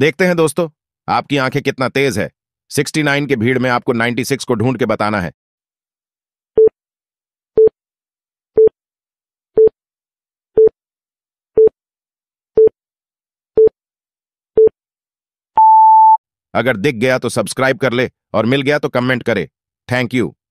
देखते हैं दोस्तों आपकी आंखें कितना तेज है 69 के भीड़ में आपको 96 को ढूंढ के बताना है अगर दिख गया तो सब्सक्राइब कर ले और मिल गया तो कमेंट करे थैंक यू